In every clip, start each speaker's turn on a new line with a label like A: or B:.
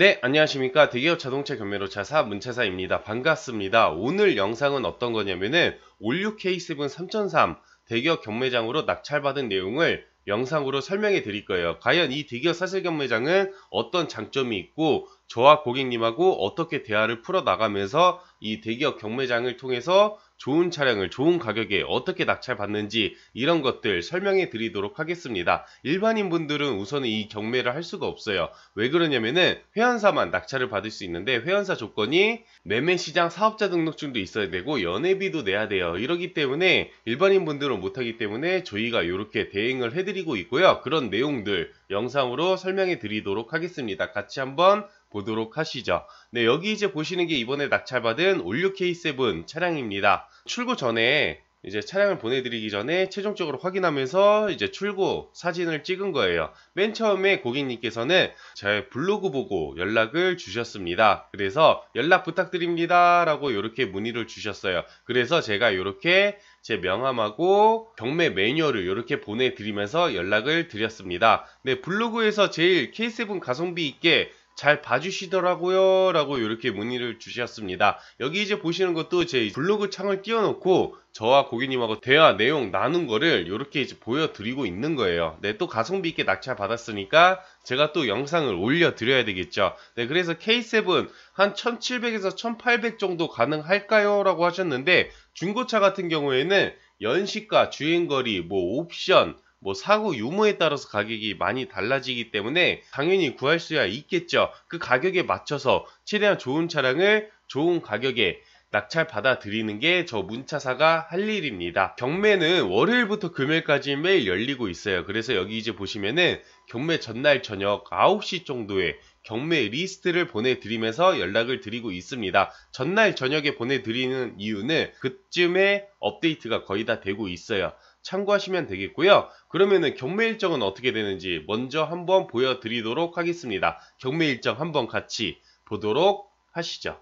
A: 네 안녕하십니까 대기업 자동차 경매로차 사 문차사입니다 반갑습니다 오늘 영상은 어떤 거냐면은 올류K7 3003 대기업 경매장으로 낙찰받은 내용을 영상으로 설명해 드릴 거예요 과연 이 대기업 사설 경매장은 어떤 장점이 있고 저와 고객님하고 어떻게 대화를 풀어 나가면서 이 대기업 경매장을 통해서 좋은 차량을 좋은 가격에 어떻게 낙찰받는지 이런 것들 설명해 드리도록 하겠습니다. 일반인 분들은 우선이 경매를 할 수가 없어요. 왜 그러냐면은 회원사만 낙찰을 받을 수 있는데 회원사 조건이 매매시장 사업자 등록증도 있어야 되고 연회비도 내야 돼요. 이러기 때문에 일반인 분들은 못하기 때문에 저희가 이렇게 대행을 해드리고 있고요. 그런 내용들 영상으로 설명해 드리도록 하겠습니다. 같이 한번 보도록 하시죠. 네, 여기 이제 보시는 게 이번에 낙찰받은 올류 K7 차량입니다. 출고 전에 이제 차량을 보내드리기 전에 최종적으로 확인하면서 이제 출고 사진을 찍은 거예요. 맨 처음에 고객님께서는 제 블로그 보고 연락을 주셨습니다. 그래서 연락 부탁드립니다. 라고 이렇게 문의를 주셨어요. 그래서 제가 이렇게 제 명함하고 경매 매뉴얼을 이렇게 보내드리면서 연락을 드렸습니다. 네, 블로그에서 제일 K7 가성비 있게 잘 봐주시더라고요 라고 이렇게 문의를 주셨습니다. 여기 이제 보시는 것도 제 블로그 창을 띄워놓고 저와 고객님하고 대화 내용 나눈 거를 이렇게 이제 보여드리고 있는 거예요. 네, 또 가성비 있게 낙찰 받았으니까 제가 또 영상을 올려드려야 되겠죠. 네, 그래서 K7 한 1700에서 1800 정도 가능할까요? 라고 하셨는데 중고차 같은 경우에는 연식과 주행거리, 뭐 옵션, 뭐 사고 유무에 따라서 가격이 많이 달라지기 때문에 당연히 구할 수야 있겠죠. 그 가격에 맞춰서 최대한 좋은 차량을 좋은 가격에 낙찰 받아들이는 게 저 문차사가 할 일입니다. 경매는 월요일부터 금요일까지 매일 열리고 있어요. 그래서 여기 이제 보시면은 경매 전날 저녁 9시 정도에 경매 리스트를 보내드리면서 연락을 드리고 있습니다. 전날 저녁에 보내드리는 이유는 그쯤에 업데이트가 거의 다 되고 있어요. 참고하시면 되겠고요. 그러면은 경매 일정은 어떻게 되는지 먼저 한번 보여드리도록 하겠습니다. 경매 일정 한번 같이 보도록 하시죠.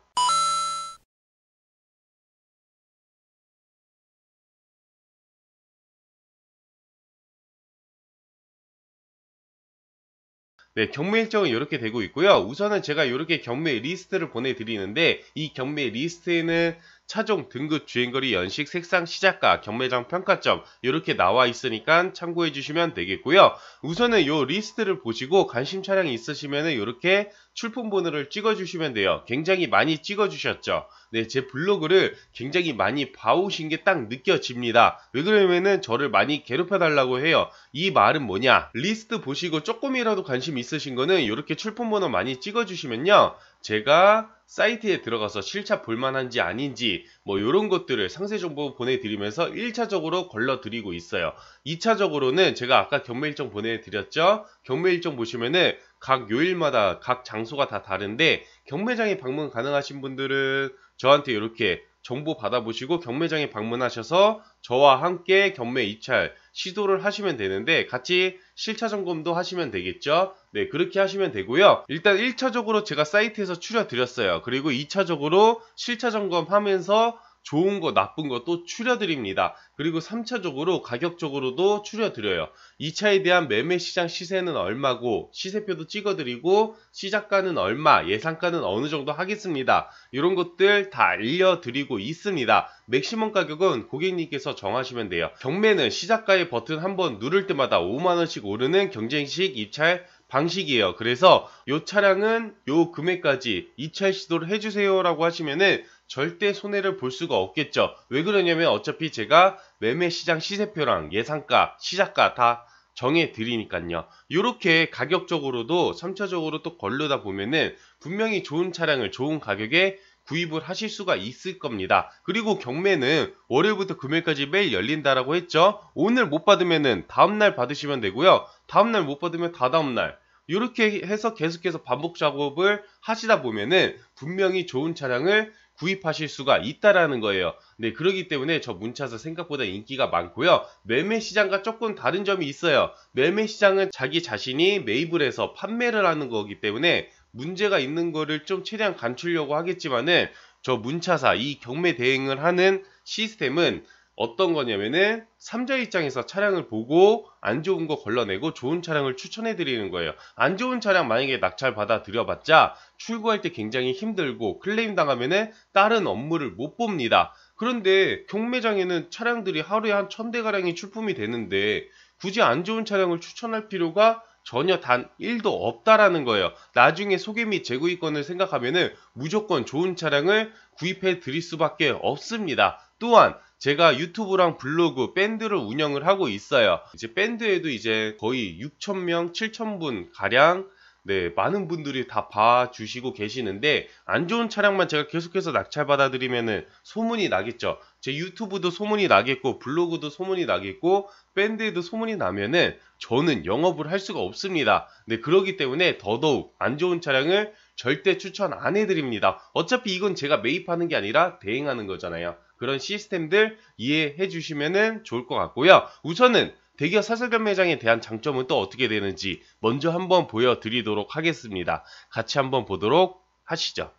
A: 네, 경매 일정은 이렇게 되고 있고요. 우선은 제가 이렇게 경매 리스트를 보내드리는데 이 경매 리스트에는 차종 등급 주행거리 연식 색상 시작가 경매장 평가점 이렇게 나와 있으니까 참고해 주시면 되겠고요. 우선은 요 리스트를 보시고 관심 차량이 있으시면은 이렇게 출품번호를 찍어주시면 돼요. 굉장히 많이 찍어주셨죠. 네, 제 블로그를 굉장히 많이 봐오신 게 딱 느껴집니다. 왜 그러냐면은 저를 많이 괴롭혀달라고 해요. 이 말은 뭐냐? 리스트 보시고 조금이라도 관심 있으신 거는 이렇게 출품번호 많이 찍어주시면요. 제가 사이트에 들어가서 실차 볼만한지 아닌지 뭐 이런 것들을 상세 정보 보내드리면서 1차적으로 걸러드리고 있어요. 2차적으로는 제가 아까 경매 일정 보내드렸죠? 경매 일정 보시면은 각 요일마다 각 장소가 다 다른데 경매장에 방문 가능하신 분들은 저한테 이렇게 정보 받아보시고 경매장에 방문하셔서 저와 함께 경매 입찰 시도를 하시면 되는데 같이 실차 점검도 하시면 되겠죠. 네, 그렇게 하시면 되고요. 일단 1차적으로 제가 사이트에서 추려 드렸어요. 그리고 2차적으로 실차 점검하면서 좋은 거 나쁜 것도 추려드립니다. 그리고 3차적으로 가격적으로도 추려드려요. 2 차에 대한 매매 시장 시세는 얼마고 시세표도 찍어드리고 시작가는 얼마 예상가는 어느 정도 하겠습니다. 이런 것들 다 알려드리고 있습니다. 맥시멈 가격은 고객님께서 정하시면 돼요. 경매는 시작가의 버튼 한번 누를 때마다 5만원씩 오르는 경쟁식 입찰 방식이에요. 그래서 이 차량은 요 금액까지 이차 시도를 해주세요라고 하시면은 절대 손해를 볼 수가 없겠죠. 왜 그러냐면 어차피 제가 매매 시장 시세표랑 예상가, 시작가 다 정해드리니까요. 이렇게 가격적으로도 3차적으로 또 걸르다 보면은 분명히 좋은 차량을 좋은 가격에 구입을 하실 수가 있을 겁니다. 그리고 경매는 월요일부터 금요일까지 매일 열린다라고 했죠. 오늘 못 받으면은 다음날 받으시면 되고요. 다음날 못 받으면 다다음날 이렇게 해서 계속해서 반복 작업을 하시다 보면은 분명히 좋은 차량을 구입하실 수가 있다라는 거예요. 네, 그러기 때문에 저 문차사 생각보다 인기가 많고요. 매매 시장과 조금 다른 점이 있어요. 매매 시장은 자기 자신이 매입을 해서 판매를 하는 거기 때문에 문제가 있는 거를 좀 최대한 감추려고 하겠지만은 저 문차사 이 경매 대행을 하는 시스템은 어떤 거냐면은 3자 입장에서 차량을 보고 안 좋은 거 걸러내고 좋은 차량을 추천해 드리는 거예요. 안 좋은 차량 만약에 낙찰 받아 들여봤자 출고할 때 굉장히 힘들고 클레임 당하면은 다른 업무를 못 봅니다. 그런데 경매장에는 차량들이 하루에 한 천대 가량이 출품이 되는데 굳이 안 좋은 차량을 추천할 필요가 전혀 단 1도 없다라는 거예요. 나중에 소개 및재고이권을 생각하면은 무조건 좋은 차량을 구입해 드릴 수밖에 없습니다. 또한 제가 유튜브랑 블로그 밴드를 운영을 하고 있어요 이제 밴드에도 이제 거의 6천명 7천분 가량 네, 많은 분들이 다 봐주시고 계시는데 안 좋은 차량만 제가 계속해서 낙찰 받아들이면은 소문이 나겠죠. 제 유튜브도 소문이 나겠고 블로그도 소문이 나겠고 밴드에도 소문이 나면은 저는 영업을 할 수가 없습니다. 네, 그러기 때문에 더더욱 안 좋은 차량을 절대 추천 안 해드립니다. 어차피 이건 제가 매입하는 게 아니라 대행하는 거잖아요. 그런 시스템들 이해해 주시면 좋을 것 같고요. 우선은 대기업 사설경매장에 대한 장점은 또 어떻게 되는지 먼저 한번 보여드리도록 하겠습니다. 같이 한번 보도록 하시죠.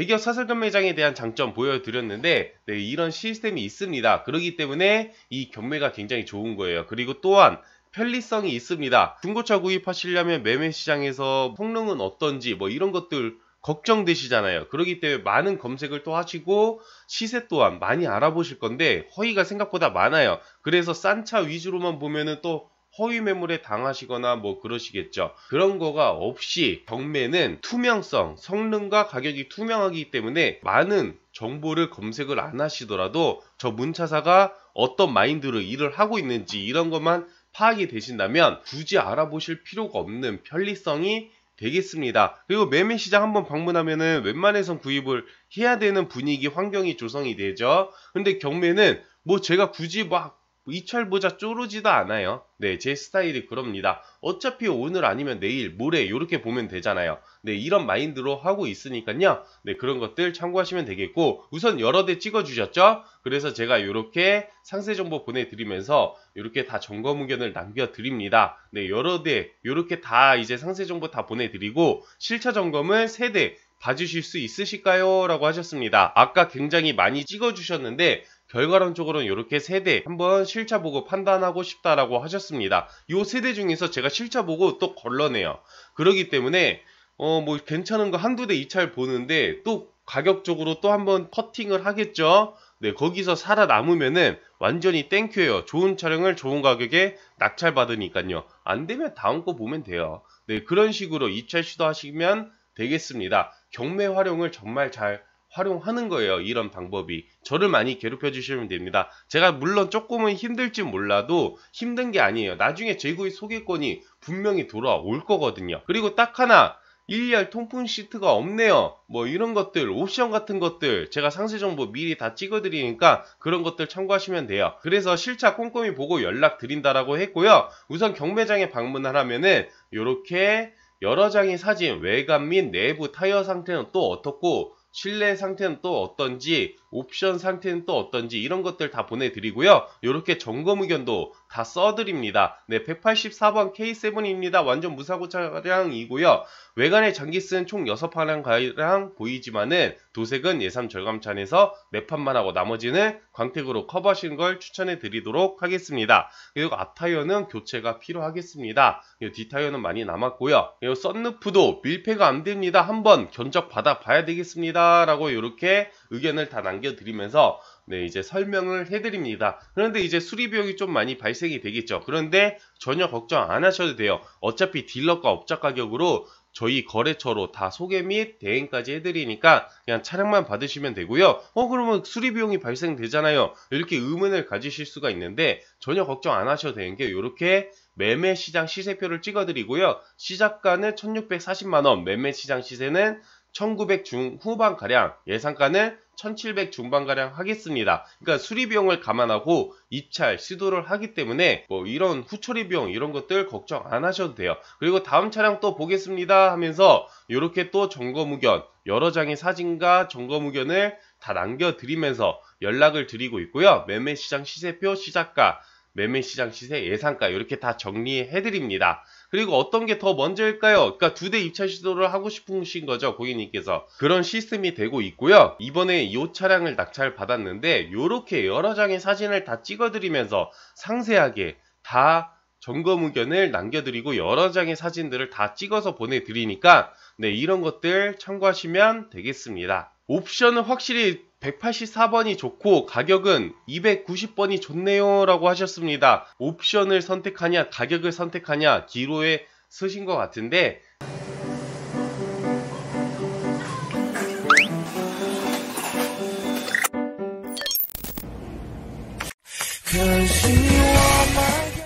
A: 대기업 사설경매장에 대한 장점 보여드렸는데 네, 이런 시스템이 있습니다. 그렇기 때문에 이 경매가 굉장히 좋은 거예요. 그리고 또한 편리성이 있습니다. 중고차 구입하시려면 매매 시장에서 성능은 어떤지 뭐 이런 것들 걱정되시잖아요. 그렇기 때문에 많은 검색을 또 하시고 시세 또한 많이 알아보실 건데 허위가 생각보다 많아요. 그래서 싼 차 위주로만 보면은 또 허위 매물에 당하시거나 뭐 그러시겠죠. 그런 거가 없이 경매는 투명성, 성능과 가격이 투명하기 때문에 많은 정보를 검색을 안 하시더라도 저 문차사가 어떤 마인드로 일을 하고 있는지 이런 것만 파악이 되신다면 굳이 알아보실 필요가 없는 편리성이 되겠습니다. 그리고 매매 시장 한번 방문하면은 웬만해선 구입을 해야 되는 분위기 환경이 조성이 되죠. 근데 경매는 뭐 제가 굳이 막뭐 이철 보자 쪼르지도 않아요. 네, 제 스타일이 그럽니다. 어차피 오늘 아니면 내일, 모레 이렇게 보면 되잖아요. 네, 이런 마인드로 하고 있으니까요. 네, 그런 것들 참고하시면 되겠고 우선 여러 대 찍어주셨죠? 그래서 제가 이렇게 상세 정보 보내드리면서 이렇게 다 점검 의견을 남겨드립니다. 네, 여러 대 이렇게 다 이제 상세 정보 다 보내드리고 실차 점검은 세 대 봐주실 수 있으실까요? 라고 하셨습니다. 아까 굉장히 많이 찍어주셨는데 결과론적으로는 이렇게 세대 한번 실차 보고 판단하고 싶다라고 하셨습니다. 이세대 중에서 제가 실차 보고 또 걸러내요. 그러기 때문에 어 뭐 괜찮은 거 한두 대 이차를 보는데 또 가격적으로 또 한번 커팅을 하겠죠. 네, 거기서 살아남으면은 완전히 땡큐예요. 좋은 촬영을 좋은 가격에 낙찰 받으니까요. 안 되면 다음 거 보면 돼요. 네, 그런 식으로 입찰 시도하시면 되겠습니다. 경매 활용을 정말 잘 활용하는 거예요. 이런 방법이. 저를 많이 괴롭혀 주시면 됩니다. 제가 물론 조금은 힘들지 몰라도 힘든 게 아니에요. 나중에 제구의 그 소개권이 분명히 돌아올 거거든요. 그리고 딱 하나 1열 통풍 시트가 없네요. 뭐 이런 것들, 옵션 같은 것들 제가 상세 정보 미리 다 찍어드리니까 그런 것들 참고하시면 돼요. 그래서 실차 꼼꼼히 보고 연락드린다라고 했고요. 우선 경매장에 방문을 하면은 이렇게 여러 장의 사진, 외관 및 내부 타이어 상태는 또 어떻고 실내 상태는 또 어떤지 옵션 상태는 또 어떤지 이런 것들 다 보내드리고요. 이렇게 점검 의견도 다 써드립니다. 네, 184번 K7입니다. 완전 무사고 차량이고요. 외관의 장기쓴 총 6판량 가량 보이지만은 도색은 예산 절감찬에서 4판만 하고 나머지는 광택으로 커버하시는 걸 추천해 드리도록 하겠습니다. 그리고 앞타이어는 교체가 필요하겠습니다. 뒷타이어는 많이 남았고요. 그리고 썬루프도 밀폐가 안 됩니다. 한번 견적 받아 봐야 되겠습니다. 라고 이렇게 의견을 다 남겨드리면서 네, 이제 설명을 해드립니다. 그런데 이제 수리비용이 좀 많이 발생이 되겠죠. 그런데 전혀 걱정 안 하셔도 돼요. 어차피 딜러가 업자 가격으로 저희 거래처로 다 소개 및 대행까지 해드리니까 그냥 차량만 받으시면 되고요. 어 그러면 수리 비용이 발생되잖아요. 이렇게 의문을 가지실 수가 있는데 전혀 걱정 안 하셔도 되는 게 이렇게 매매 시장 시세표를 찍어드리고요. 시작가는 1640만원, 매매 시장 시세는 1900 중후반가량 예상가는 1700 중반가량 하겠습니다. 그러니까 수리 비용을 감안하고 입찰 시도를 하기 때문에 뭐 이런 후처리 비용 이런 것들 걱정 안 하셔도 돼요. 그리고 다음 차량 또 보겠습니다 하면서 이렇게 또 점검 의견 여러 장의 사진과 점검 의견을 다 남겨드리면서 연락을 드리고 있고요. 매매 시장 시세표 시작가 매매 시장 시세 예상가 이렇게 다 정리해 드립니다. 그리고 어떤 게 더 먼저일까요? 그러니까 두 대 입찰 시도를 하고 싶으신 거죠 고객님께서 그런 시스템이 되고 있고요 이번에 이 차량을 낙찰 받았는데 이렇게 여러 장의 사진을 다 찍어드리면서 상세하게 다 점검 의견을 남겨드리고 여러 장의 사진들을 다 찍어서 보내드리니까 네 이런 것들 참고하시면 되겠습니다 옵션은 확실히 184번이 좋고 가격은 290번이 좋네요 라고 하셨습니다. 옵션을 선택하냐 가격을 선택하냐 기로에 쓰신 것 같은데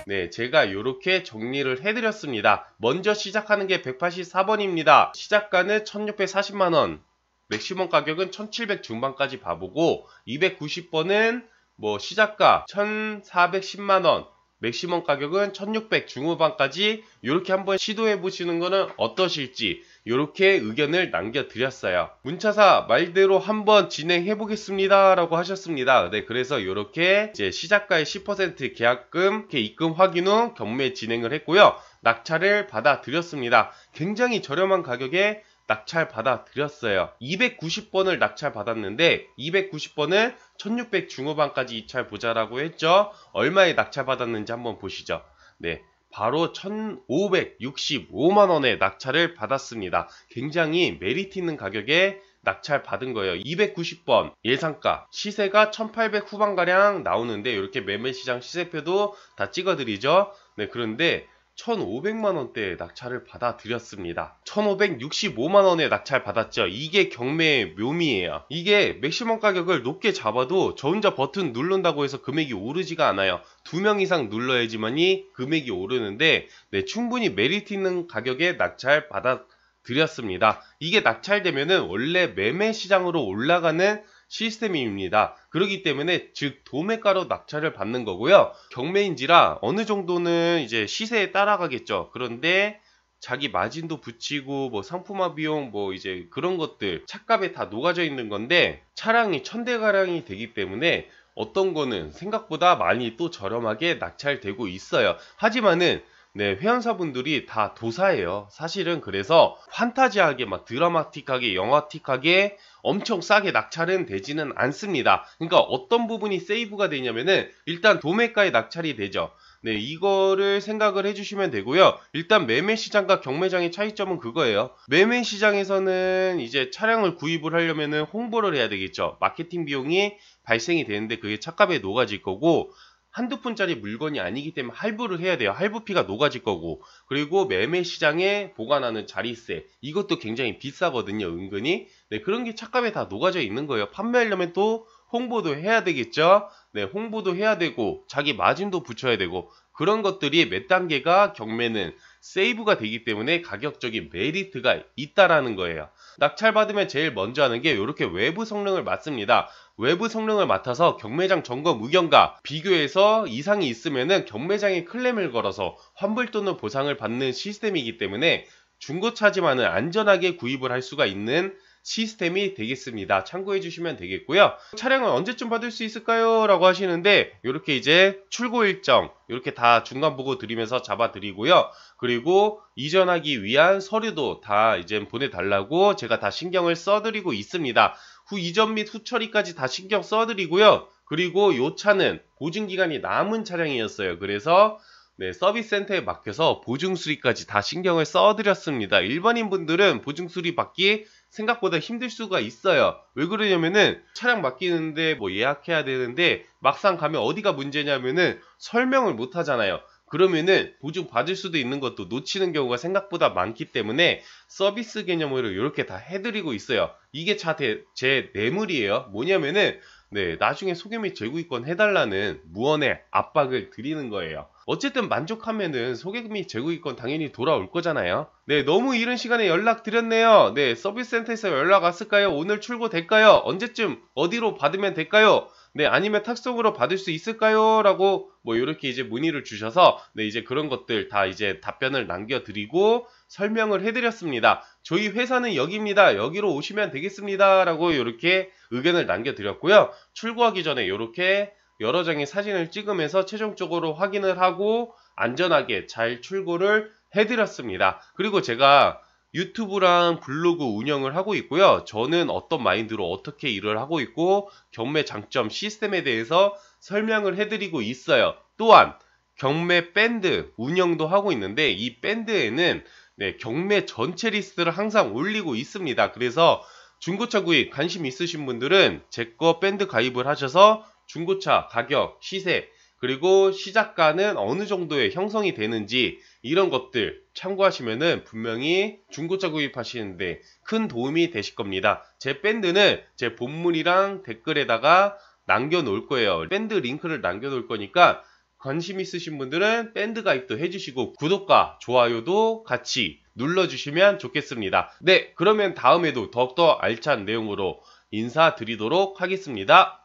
A: 네, 제가 이렇게 정리를 해드렸습니다. 먼저 시작하는 게 184번입니다. 시작가는 1640만원, 맥시멈 가격은 1700 중반까지 봐보고 290번은 뭐 시작가 1410만원 맥시멈 가격은 1600 중후반까지 이렇게 한번 시도해 보시는 것은 어떠실지 이렇게 의견을 남겨드렸어요. 문차사 말대로 한번 진행해 보겠습니다 라고 하셨습니다. 네 그래서 이렇게 이제 시작가의 10% 계약금 입금 확인 후 경매 진행을 했고요. 낙찰을 받아들였습니다. 굉장히 저렴한 가격에 낙찰 받아드렸어요. 290번을 낙찰 받았는데 290번을 1600 중후반까지 입찰 보자라고 했죠. 얼마에 낙찰 받았는지 한번 보시죠. 네. 바로 1565만원의 낙찰을 받았습니다. 굉장히 메리트 있는 가격에 낙찰 받은 거예요. 290번 예상가 시세가 1800 후반가량 나오는데 이렇게 매매시장 시세표도 다 찍어드리죠. 네 그런데 1,500만원대의 낙찰을 받아들였습니다. 1,565만원의 낙찰 받았죠. 이게 경매의 묘미예요. 이게 맥시멈 가격을 높게 잡아도 저 혼자 버튼 누른다고 해서 금액이 오르지가 않아요. 두 명 이상 눌러야지만이 금액이 오르는데 네, 충분히 메리트 있는 가격에 낙찰 받아들였습니다. 이게 낙찰되면은 원래 매매 시장으로 올라가는 시스템입니다. 그렇기 때문에 즉 도매가로 낙찰을 받는 거고요. 경매인지라 어느 정도는 이제 시세에 따라가겠죠. 그런데 자기 마진도 붙이고 뭐 상품화 비용 뭐 이제 그런 것들 차값에 다 녹아져 있는 건데 차량이 천대 가량이 되기 때문에 어떤 거는 생각보다 많이 또 저렴하게 낙찰되고 있어요. 하지만은 네, 회원사분들이 다 도사예요. 사실은 그래서 판타지하게 막 드라마틱하게 영화틱하게 엄청 싸게 낙찰은 되지는 않습니다. 그러니까 어떤 부분이 세이브가 되냐면은 일단 도매가에 낙찰이 되죠. 네, 이거를 생각을 해주시면 되고요. 일단 매매 시장과 경매장의 차이점은 그거예요. 매매 시장에서는 이제 차량을 구입을 하려면은 홍보를 해야 되겠죠. 마케팅 비용이 발생이 되는데 그게 착값에 녹아질 거고 한두 푼짜리 물건이 아니기 때문에 할부를 해야 돼요. 할부피가 녹아질 거고 그리고 매매 시장에 보관하는 자리세 이것도 굉장히 비싸거든요. 은근히 네 그런 게 착감에 다 녹아져 있는 거예요. 판매하려면 또 홍보도 해야 되겠죠. 네 홍보도 해야 되고 자기 마진도 붙여야 되고 그런 것들이 몇 단계가 경매는 세이브가 되기 때문에 가격적인 메리트가 있다라는 거예요. 낙찰받으면 제일 먼저 하는 게 이렇게 외부 성능을 맡습니다. 외부 성능을 맡아서 경매장 점검 의견과 비교해서 이상이 있으면 경매장에 클램을 걸어서 환불 또는 보상을 받는 시스템이기 때문에 중고차지만은 안전하게 구입을 할 수가 있는 시스템이 되겠습니다. 참고해 주시면 되겠고요. 차량은 언제쯤 받을 수 있을까요? 라고 하시는데 이렇게 이제 출고 일정 이렇게 다 중간 보고 드리면서 잡아 드리고요. 그리고 이전하기 위한 서류도 다 이제 보내달라고 제가 다 신경을 써드리고 있습니다. 후 이전 및 후처리까지 다 신경 써드리고요. 그리고 요 차는 보증기간이 남은 차량이었어요. 그래서 네, 서비스 센터에 맡겨서 보증 수리까지 다 신경을 써드렸습니다. 일반인 분들은 보증 수리 받기 생각보다 힘들 수가 있어요. 왜 그러냐면은 차량 맡기는데 뭐 예약해야 되는데 막상 가면 어디가 문제냐면은 설명을 못 하잖아요. 그러면은 보증 받을 수도 있는 것도 놓치는 경우가 생각보다 많기 때문에 서비스 개념으로 이렇게 다 해드리고 있어요. 이게 제 뇌물이에요. 뭐냐면은 네, 나중에 소개 및 재구입권 해달라는 무언의 압박을 드리는 거예요. 어쨌든 만족하면은 소개 및 재구입권 당연히 돌아올 거잖아요. 네, 너무 이른 시간에 연락드렸네요. 네, 서비스 센터에서 연락 왔을까요? 오늘 출고 될까요? 언제쯤 어디로 받으면 될까요? 네, 아니면 탁송으로 받을 수 있을까요? 라고 뭐 이렇게 이제 문의를 주셔서 네, 이제 그런 것들 다 이제 답변을 남겨드리고 설명을 해드렸습니다. 저희 회사는 여기입니다. 여기로 오시면 되겠습니다. 라고 이렇게 의견을 남겨드렸고요. 출고하기 전에 이렇게 여러 장의 사진을 찍으면서 최종적으로 확인을 하고 안전하게 잘 출고를 해드렸습니다. 그리고 제가 유튜브랑 블로그 운영을 하고 있고요. 저는 어떤 마인드로 어떻게 일을 하고 있고 경매 장점 시스템에 대해서 설명을 해드리고 있어요. 또한 경매 밴드 운영도 하고 있는데 이 밴드에는 네, 경매 전체 리스트를 항상 올리고 있습니다. 그래서 중고차 구입 관심 있으신 분들은 제 거 밴드 가입을 하셔서 중고차 가격, 시세, 그리고 시작가는 어느 정도의 형성이 되는지 이런 것들 참고하시면 분명히 중고차 구입하시는데 큰 도움이 되실 겁니다. 제 밴드는 제 본문이랑 댓글에다가 남겨놓을 거예요. 밴드 링크를 남겨놓을 거니까 관심 있으신 분들은 밴드 가입도 해주시고 구독과 좋아요도 같이 눌러주시면 좋겠습니다. 네, 그러면 다음에도 더욱더 알찬 내용으로 인사드리도록 하겠습니다.